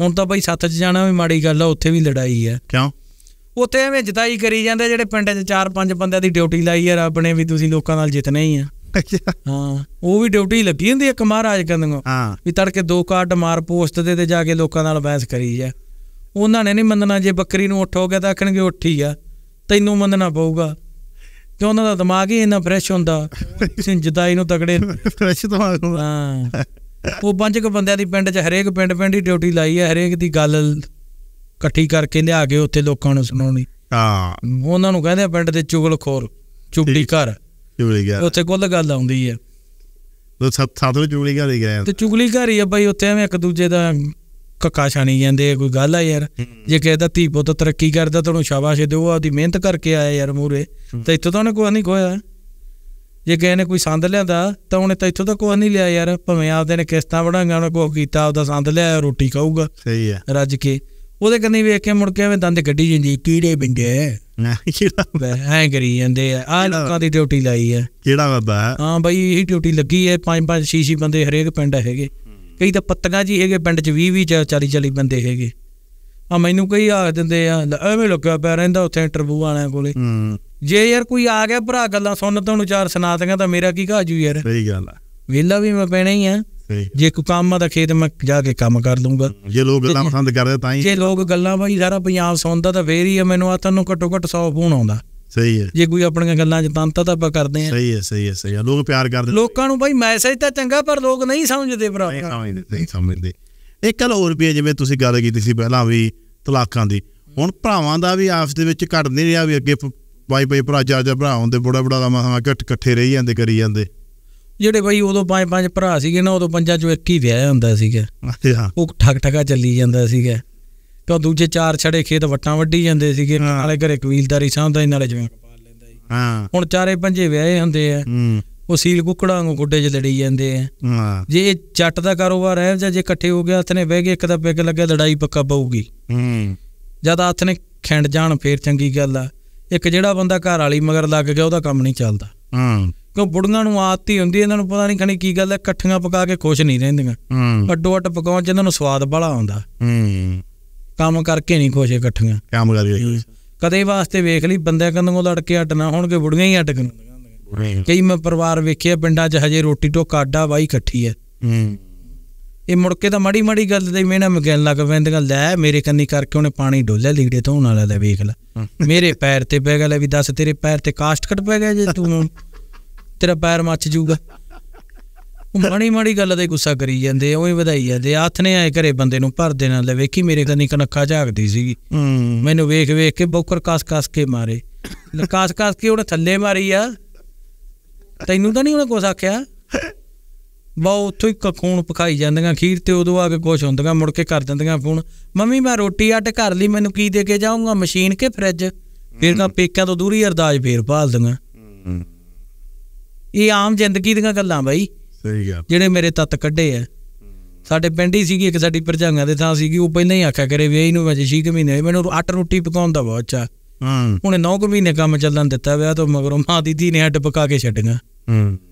ਹੁਣ ਤਾਂ ਬਈ ਸੱਤ 'ਚ ਜਾਣਾ ਵੀ ਮਾੜੀ ਗੱਲ ਆ ਉੱਥੇ ਵੀ ਲੜਾਈ ਆ ਕਿਉਂ ਉੱਥੇ ਐਵੇਂ ਜਿਤਾਈ ਕਰੀ ਜਾਂਦੇ ਜਿਹੜੇ ਪਿੰਡ 'ਚ ਚਾਰ ਪੰਜ ਬੰਦਿਆਂ ਦੀ ਡਿਊਟੀ ਲਾਈ ਆ ਰੱਬ ਨੇ ਵੀ ਤੁਸੀਂ ਲੋਕਾਂ ਨਾਲ ਜਿੱਤਣਾ ਹੀ ਆ ਹਾਂ ਉਹ ਵੀ ਡਿਊਟੀ ਲੱਗੀ ਹੁੰਦੀ ਇੱਕ ਮਹਾਰਾਜ ਕੰਦੰਗੋ ਹਾਂ ਵੀ ਤੜਕੇ ਦੋ ਕਾਟ ਮਾਰ ਪੋਸਟ ਦੇ ਤੇ ਜਾ ਕੇ ਲੋਕਾਂ ਨਾਲ ਬਹਿਸ ਕਰੀ ਜਾ ਉਹਨਾਂ ਨੇ ਨਹੀਂ ਮੰਨਣਾ ਜੇ ਬੱਕਰੀ ਨੂੰ ਉੱਠੋ ਗਿਆ ਤਾਂ ਆਖਣਗੇ ਉੱਠੀ ਆ ਤੈਨੂੰ ਮੰਨਣਾ ਪਊਗਾ ਕਿ ਉਹਨਾਂ ਦਾ ਦਿਮਾਗ ਹੀ ਇੰਨਾ ਫਰੈਸ਼ ਹੁੰਦਾ ਜਦਾਈ ਨੂੰ ਤਕੜੇ ਫਰੈਸ਼ ਦਿਮਾਗ ਹੁੰਦਾ ਹਾਂ ਉਹ ਪੰਜ ਕੁ ਬੰਦਿਆਂ ਦੀ ਪਿੰਡ 'ਚ ਹਰੇਕ ਪਿੰਡ ਪਿੰਡ ਦੀ ਡਿਊਟੀ ਲਾਈ ਹੈ ਹਰੇਕ ਦੀ ਗੱਲ ਇਕੱਠੀ ਕਰਕੇ ਲਿਆ ਕੇ ਉੱਥੇ ਲੋਕਾਂ ਨੂੰ ਸੁਣਾਉਣੀ ਹਾਂ ਉਹਨਾਂ ਨੂੰ ਕਹਿੰਦੇ ਪਿੰਡ ਦੇ ਚੁਗਲਖੋਰ ਚੁਗਲੀ ਘਰ ਚੁਗਲੀ ਘਰ ਉੱਥੇ ਕੁੱਲ ਗੱਲ ਆਉਂਦੀ ਹੈ ਉਹ ਸਭ ਸਾਧੂ ਚੁਗਲੀ ਘਰ ਹੀ ਗਏ ਤੇ ਚੁਗਲੀ ਘਰ ਹੀ ਆ ਬਾਈ ਉੱਥੇ ਐਵੇਂ ਇੱਕ ਦੂਜੇ ਦਾ ਕੱਕਾ ਛਾਣੀ ਜਾਂਦੇ ਕੋਈ ਗੱਲ ਆ ਯਾਰ ਜੇ ਕਿਸੇ ਦਾ ਧੀ ਪੁੱਤ ਤਰੱਕੀ ਕਰਦਾ ਤੁਹਾਨੂੰ ਸ਼ਾਬਾਸ਼ ਦਿਓ ਆਦੀ ਮਿਹਨਤ ਕਰਕੇ ਆਇਆ ਯਾਰ ਮੂਰੇ ਤੇ ਇੱਥੋਂ ਤਾਂ ਉਹਨੇ ਕੋਈ ਨਹੀਂ ਕੋਇਆ ਜੇ ਕਿਸੇ ਨੇ ਕੋਈ ਸੰਦ ਲਿਆਂਦਾ ਤਾਂ ਉਹਨੇ ਤਾਂ ਇੱਥੋਂ ਤਾਂ ਕੁਝ ਨਹੀਂ ਲਿਆ ਯਾਰ ਭਵੇਂ ਆਪਦੇ ਨੇ ਕਿਸ਼ਤਾਂ ਵੜਾਂਗਾ ਉਹਨੇ ਕੋ ਕੀਤਾ ਆਪਦਾ ਸੰਦ ਲਿਆ ਰੋਟੀ ਖਾਊਗਾ ਸਹੀ ਹੈ ਰੱਜ ਕੇ ਉਹਦੇ ਕੰਨੀ ਵੇਖ ਕੇ ਮੁੜ ਕੇ ਐਵੇਂ ਦੰਦ ਗੱਡੀ ਜਾਂਦੀ ਕੀੜੇ ਬਿੰਗੇ ਹੈ ਕਰੀ ਜਾਂਦੇ ਆ ਆ ਲੋਕਾਂ ਦੀ ਡਿਊਟੀ ਲਾਈ ਆ ਕਿਹੜਾ ਬਾਬਾ ਹਾਂ ਬਾਈ ਇਹ ਡਿਊਟੀ ਲੱਗੀ ਹੈ ਪੰਜ ਪੰਜ ਛੇ ਛੇ ਬੰਦੇ ਹਰੇਕ ਪਿੰਡ ਹੈਗੇ ਕਈ ਤਾਂ ਪੱਤਗਾ ਜੀ ਹੈਗੇ ਪਿੰਡ 'ਚ 20 20 40 40 ਬੰਦੇ ਹੈਗੇ ਆ ਮੈਨੂੰ ਕਈ ਆ ਦਿੰਦੇ ਆ ਐਵੇਂ ਲੱਗਿਆ ਪਿਆ ਰਹਿੰਦਾ ਉੱਥੇ ਇੰਟਰਵਿਊ ਵਾਲਿਆਂ ਕੋਲੇ ਜੇ ਯਾਰ ਕੋਈ ਆ ਗਿਆ ਭਰਾ ਗੱਲਾਂ ਸੁਣ ਤੁਹਾਨੂੰ ਚਾਰ ਸੁਣਾਤੀਆਂ ਤਾਂ ਮੇਰਾ ਕੀ ਘਾਜੂ ਯਾਰ ਸਹੀ ਗੱਲ ਆ ਵੇਲਾ ਵੀ ਮੈਂ ਪੈਣਾ ਹੀ ਆ ਜੇ ਕੋ ਕੰਮ ਆ ਤਾਂ ਖੇਤ ਮੈਂ ਜਾ ਕੇ ਕੰਮ ਕਰ ਲੂੰਗਾ ਜੇ ਲੋਕ ਗੱਲਾਂ ਪਸੰਦ ਕਰਦੇ ਤਾਂ ਹੀ ਜੇ ਲੋਕ ਗੱਲਾਂ ਬਾਈ ਸਾਰਾ ਪੰਜਾਬ ਸੁਣਦਾ ਤਾਂ ਫੇਰ ਹੀ ਮੈਨੂੰ ਆ ਤੁਹਾਨੂੰ ਘੱਟੋ ਘੱਟ 100 ਫੋਨ ਆਉਂਦਾ ਸਹੀ ਹੈ ਜੇ ਕੋਈ ਆਪਣੀਆਂ ਗੱਲਾਂ ਚ ਤੰਤਾ ਤਾਂ ਆਪਾਂ ਕਰਦੇ ਆ ਸਹੀ ਹੈ ਸਹੀ ਹੈ ਸਹੀ ਹੈ ਲੋਕ ਪਿਆਰ ਕਰਦੇ ਲੋਕਾਂ ਨੂੰ ਬਾਈ ਮੈਸੇਜ ਤਾਂ ਚੰਗਾ ਪਰ ਲੋਕ ਨਹੀਂ ਸਮਝਦੇ ਭਰਾ ਨਹੀਂ ਸਮਝਦੇ ਨਹੀਂ ਸਮਝਦੇ ਇੱਕ ਗੱਲ ਹੋਰ ਵੀ ਹੈ ਜਿਵੇਂ ਤੁਸੀਂ ਗੱਲ ਕੀਤੀ ਸੀ ਪਹਿਲਾਂ ਵੀ ਤਲਾਕਾਂ ਦੀ ਹੁਣ ਭਰਾਵਾਂ ਦਾ ਵੀ ਆਪਸ ਦੇ ਵਿੱਚ ਘਟ ਨਹੀਂ ਰਿਹਾ ਵੀ ਅੱਗੇ ਬਾਈ ਬਾਈ ਭਰਾ ਜਾ ਜਾ ਭਰਾ ਹੁੰਦੇ ਬੜਾ ਬੜਾ ਲਾਮਾ ਹਾਂ ਘਟ ਇਕੱਠੇ ਰਹੀ ਜਾਂਦੇ ਕਰੀ ਜਾਂਦੇ ਜਿਹੜੇ ਬਾਈ ਉਦੋਂ ਪੰਜ ਪੰਜ ਭਰਾ ਸੀਗੇ ਨਾ ਉਦੋਂ ਪੰਜਾਂ ਚੋਂ ਇੱਕ ਹੀ ਵਿਆਹ ਹੁੰਦਾ ਸੀਗਾ ਹਾਂ ਉਹ ਠੱਕ ਠਗਾ ਚੱਲੀ ਜਾਂਦਾ ਸੀਗਾ ਤਾਂ ਦੂਜੇ ਚਾਰ ਛੜੇ ਖੇਤ ਵਟਾਂ ਵੱਢੀ ਜਾਂਦੇ ਸੀਗੇ ਨਾਲੇ ਘਰੇ ਕਬੀਲਦਾਰੀ ਸਾਂਭਦਾ ਨਾਲੇ ਜਵਾਨ ਪਾਲ ਲੈਂਦਾ ਹਾਂ ਹੁਣ ਚਾਰੇ ਪੰਜੇ ਵਿਆਹੇ ਹੁੰਦੇ ਆ ਉਹ ਸੀਲ ਕੁਕੜਾਂ ਨੂੰ ਗੁੱਡੇ 'ਚ ਲੜੀ ਜਾਂਦੇ ਆ ਜੇ ਇਹ ਚੱਟ ਦਾ ਕਾਰੋਬਾਰ ਹੈ ਜਾਂ ਜੇ ਇਕੱਠੇ ਹੋ ਗਿਆ ਤਨੇ ਨੇ ਬਹਿ ਗਏ ਇੱਕ ਦਾ ਪਿੱਗ ਲੱਗਿਆ ਲੜਾਈ ਪੱਕਾ ਪਊਗੀ ਹੂੰ ਜਦ ਆਥ ਨੇ ਖਿੰਡ ਜਾਣ ਫੇਰ ਚੰਗੀ ਗੱਲ ਆ ਇੱਕ ਜਿਹੜਾ ਬੰਦਾ ਘਰ ਵਾਲੀ ਮਗਰ ਲੱਗ ਗਿਆ ਉਹਦਾ ਕੰਮ ਨਹੀਂ ਚੱਲਦਾ ਹੂੰ ਕਿਉਂ ਬੁੜੀਆਂ ਨੂੰ ਆਦਤ ਹੀ ਹੁੰਦੀ ਇਹਨਾਂ ਨੂੰ ਪਤਾ ਨਹੀਂ ਖਣੀ ਕੀ ਗੱਲ ਹੈ ਇਕੱਠੀਆਂ ਪਕਾ ਕੇ ਖੁਸ਼ ਨਹੀਂ ਰਹਿੰਦੀਆਂ ਹੂੰ ਅੱਡੋ ਅੱਡ ਪਕਾਉਣ ਚ ਇਹਨਾਂ ਨੂੰ ਸਵਾਦ ਬੜਾ ਆਉਂਦਾ ਹੂੰ ਕੰਮ ਕਰਕੇ ਨਹੀਂ ਖੁਸ਼ ਇਕੱਠੀਆਂ ਕੰਮ ਕਰਕੇ ਕਦੇ ਵਾਸਤੇ ਵੇਖ ਲਈ ਬੰਦਿਆਂ ਕੰਦੋਂ ਲੜ ਕੇ ਅਟਣਾ ਹੋਣਗੇ ਬੁੜੀਆਂ ਹੀ ਅਟਕਣ ਕਈ ਮੈਂ ਪਰਿਵਾਰ ਵੇਖਿਆ ਪਿੰਡਾਂ 'ਚ ਹਜੇ ਰੋਟੀ ਟੋਕਾ ਆਡਾ ਵਾਈ ਇਕੱਠੀ ਐ ਹੂੰ ਇਹ ਮੁੜ ਕੇ ਤਾਂ ਮਾੜੀ ਮਾੜੀ ਗੱਲ ਦੇ ਮੈਨਾਂ ਮਗਨ ਲੱਗ ਪੈਂਦੀਆਂ ਲੈ ਮੇਰੇ ਕੰਨੀ ਕਰਕੇ ਉਹਨੇ ਪਾਣੀ ਡੋਲਿਆ ਲੀੜੇ ਧੋਣ ਵਾਲਾ ਲੈ ਵੇਖ ਲੈ ਮੇਰੇ ਪੈਰ ਤੇ ਪੈ ਗਿਆ ਲੈ ਵੀ ਦੱਸ ਤੇਰੇ ਪੈਰ ਤੇ ਕਾਸ਼ਟ ਕੱਟ ਪੈ ਗਿਆ ਜੇ ਤੂੰ ਤੇਰਾ ਪੈਰ ਮੱਚ ਜਾਊਗਾ ਮਾੜੀ ਮਾੜੀ ਗੱਲ ਤੇ ਗੁੱਸਾ ਕਰੀ ਜਾਂਦੇ ਓਏ ਵਧਾਈ ਜਾਂਦੇ ਹੱਥ ਨੇ ਆਏ ਘਰੇ ਬੰਦੇ ਨੂੰ ਭਰ ਦੇਣਾ ਲੈ ਵੇਖੀ ਮੇਰੇ ਕੰਨੀ ਕਨੱਖਾ ਝਾਕਦੀ ਸੀਗੀ ਮੈਨੂੰ ਵੇਖ ਵੇਖ ਕੇ ਬੌਕਰ ਕਾਸ ਕਾਸ ਕੇ ਮਾਰੇ ਲਕਾਸ ਕਾਸ ਕੇ ਉਹਨੇ ਥੱਲੇ ਮਾਰੀ ਆ ਤੈਨੂੰ ਤਾਂ ਨਹੀਂ ਉਹਨੇ ਕੁਝ ਆਖਿਆ ਬਹੁਤ ਉੱਥੇ ਇੱਕ ਖੂਨ ਪਕਾਈ ਜਾਂਦੀਆਂ ਖੀਰ ਤੇ ਉਦੋਂ ਆ ਕੇ ਕੁਝ ਹੁੰਦੀਆਂ ਮੁੜ ਕੇ ਕਰ ਦਿੰਦੀਆਂ ਫੋਨ ਮੰਮੀ ਮੈਂ ਰੋਟੀ ਅੱਟ ਕਰ ਲਈ ਮੈਨੂੰ ਕੀ ਦੇ ਕੇ ਜਾਊਂਗਾ ਮਸ਼ੀਨ ਕੇ ਫ੍ਰਿਜ ਫਿਰ ਤਾਂ ਪੇਕਿਆਂ ਤੋਂ ਦੂਰੀ ਅਰਦਾਸ ਫੇਰ ਭਾਲਦੀਆਂ ਇਹ ਆਮ ਜ਼ਿੰਦਗੀ ਦੀਆਂ ਗੱਲਾਂ ਬਾਈ ਸਹੀ ਗੱਲ ਜਿਹੜੇ ਮੇਰੇ ਤੱਤ ਕੱਢੇ ਆ ਸਾਡੇ ਪਿੰਡ ਹੀ ਸੀਗੀ ਇੱਕ ਸਾਡੀ ਪਰਜਾਂਗਾ ਦੇ ਥਾਂ ਸੀਗੀ ਉਹ ਪਹਿਲਾਂ ਹੀ ਆਖਿਆ ਕਰੇ ਵੀ ਇਹਨੂੰ ਵਜੇ 6 ਮਹੀਨੇ ਮੈਨੂੰ ਅੱਟ ਰੋਟੀ ਪਕਾਉਣ ਦਾ ਬਹੁਤ ਚਾ ਹੂੰ ਉਹਨੇ 9 ਕੁ ਮਹੀਨੇ ਕੰਮ ਚੱਲਣ ਦਿੱਤਾ ਵਿਆਹ ਤੋਂ ਮਗਰੋਂ ਮਾਂ ਦੀਦੀ ਨੇ ਅੱਡ ਪਕਾ ਕੇ ਛੱਡੀਆਂ ਹੂੰ